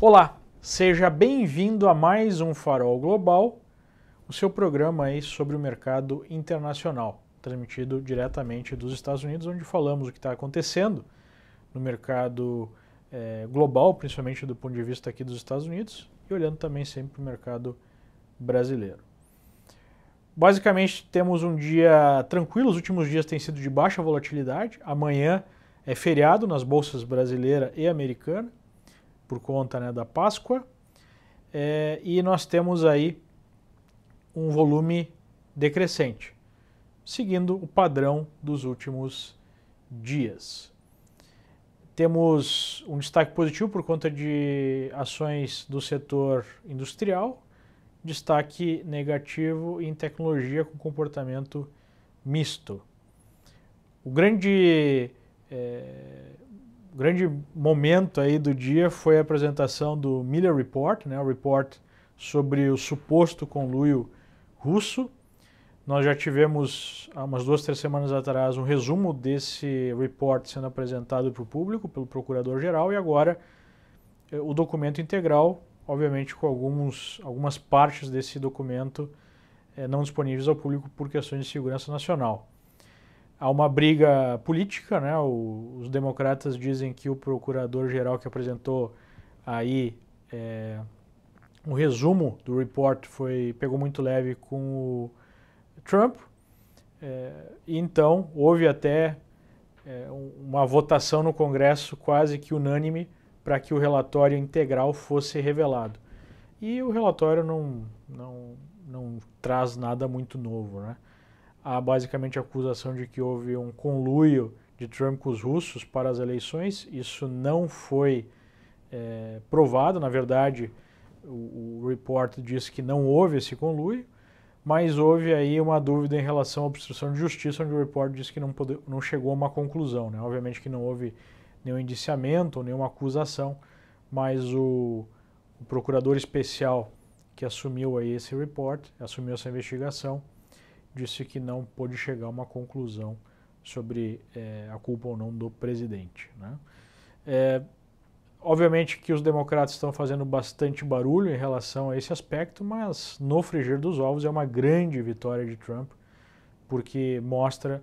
Olá, seja bem-vindo a mais um Farol Global, o seu programa aí sobre o mercado internacional, transmitido diretamente dos Estados Unidos, onde falamos o que está acontecendo no mercado é, global, principalmente do ponto de vista aqui dos Estados Unidos, e olhando também sempre para o mercado brasileiro. Basicamente, temos um dia tranquilo, os últimos dias têm sido de baixa volatilidade. Amanhã é feriado nas bolsas brasileira e americana, por conta né, da Páscoa. É, e nós temos aí um volume decrescente, seguindo o padrão dos últimos dias. Temos um destaque positivo por conta de ações do setor industrial, destaque negativo em tecnologia com comportamento misto. O grande é, grande momento aí do dia foi a apresentação do Miller Report, né, o report sobre o suposto conluio russo. Nós já tivemos, há umas duas, três semanas atrás, um resumo desse report sendo apresentado para o público, pelo Procurador-Geral, e agora eh, o documento integral, obviamente com alguns, algumas partes desse documento eh, não disponíveis ao público por questões de segurança nacional. Há uma briga política, né? O, os democratas dizem que o procurador-geral que apresentou aí é, um resumo do report foi pegou muito leve com o Trump. É, e então houve até é, uma votação no Congresso quase que unânime para que o relatório integral fosse revelado. E o relatório não, não, não traz nada muito novo, né? há basicamente a acusação de que houve um conluio de Trump com os russos para as eleições. Isso não foi é, provado, na verdade, o, o report diz que não houve esse conluio, mas houve aí uma dúvida em relação à obstrução de justiça, onde o report diz que não, pode, não chegou a uma conclusão. Né? Obviamente que não houve nenhum indiciamento, nenhuma acusação, mas o, o procurador especial que assumiu aí esse report, assumiu essa investigação, disse que não pôde chegar a uma conclusão sobre é, a culpa ou não do presidente. Né? É, obviamente que os democratas estão fazendo bastante barulho em relação a esse aspecto, mas no frigir dos ovos é uma grande vitória de Trump, porque mostra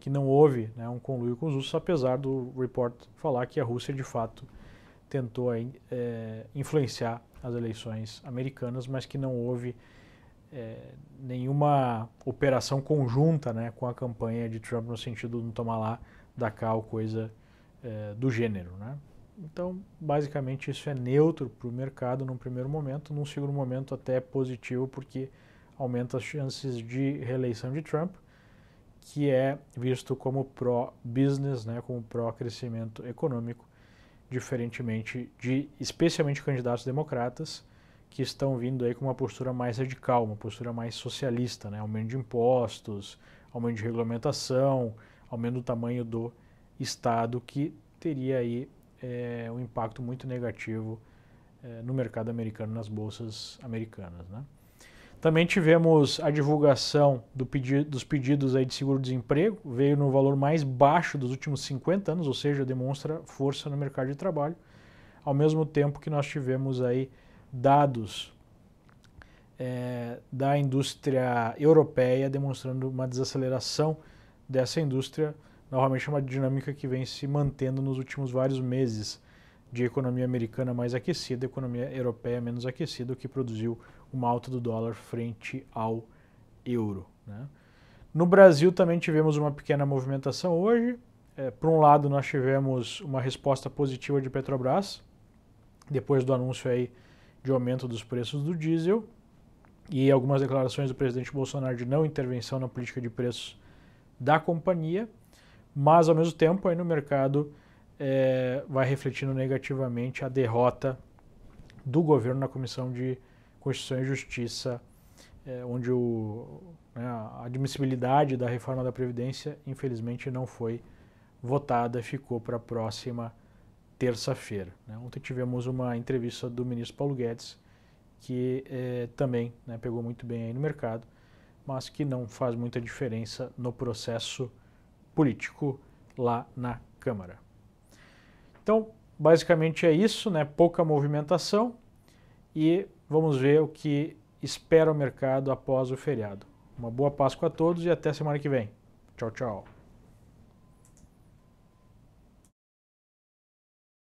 que não houve né, um conluio com os russos, apesar do report falar que a Rússia de fato tentou é, influenciar as eleições americanas, mas que não houve é, nenhuma operação conjunta né, com a campanha de Trump no sentido de não tomar lá, da cá ou coisa é, do gênero. Né? Então, basicamente, isso é neutro para o mercado num primeiro momento, num segundo momento até é positivo, porque aumenta as chances de reeleição de Trump, que é visto como pró-business, né, como pró-crescimento econômico, diferentemente de, especialmente, candidatos democratas, que estão vindo aí com uma postura mais radical, uma postura mais socialista, né? aumento de impostos, aumento de regulamentação, aumento do tamanho do Estado, que teria aí é, um impacto muito negativo é, no mercado americano, nas bolsas americanas. Né? Também tivemos a divulgação do pedi dos pedidos aí de seguro-desemprego, veio no valor mais baixo dos últimos 50 anos, ou seja, demonstra força no mercado de trabalho, ao mesmo tempo que nós tivemos aí dados é, da indústria europeia demonstrando uma desaceleração dessa indústria, é uma dinâmica que vem se mantendo nos últimos vários meses de economia americana mais aquecida, economia europeia menos aquecida, o que produziu uma alta do dólar frente ao euro. Né? No Brasil também tivemos uma pequena movimentação hoje. É, por um lado, nós tivemos uma resposta positiva de Petrobras, depois do anúncio aí de aumento dos preços do diesel e algumas declarações do presidente Bolsonaro de não intervenção na política de preços da companhia, mas ao mesmo tempo aí no mercado é, vai refletindo negativamente a derrota do governo na Comissão de Constituição e Justiça, é, onde o, né, a admissibilidade da reforma da Previdência infelizmente não foi votada, ficou para a próxima terça-feira. Né? Ontem tivemos uma entrevista do ministro Paulo Guedes, que é, também né, pegou muito bem aí no mercado, mas que não faz muita diferença no processo político lá na Câmara. Então, basicamente é isso, né? pouca movimentação e vamos ver o que espera o mercado após o feriado. Uma boa Páscoa a todos e até semana que vem. Tchau, tchau.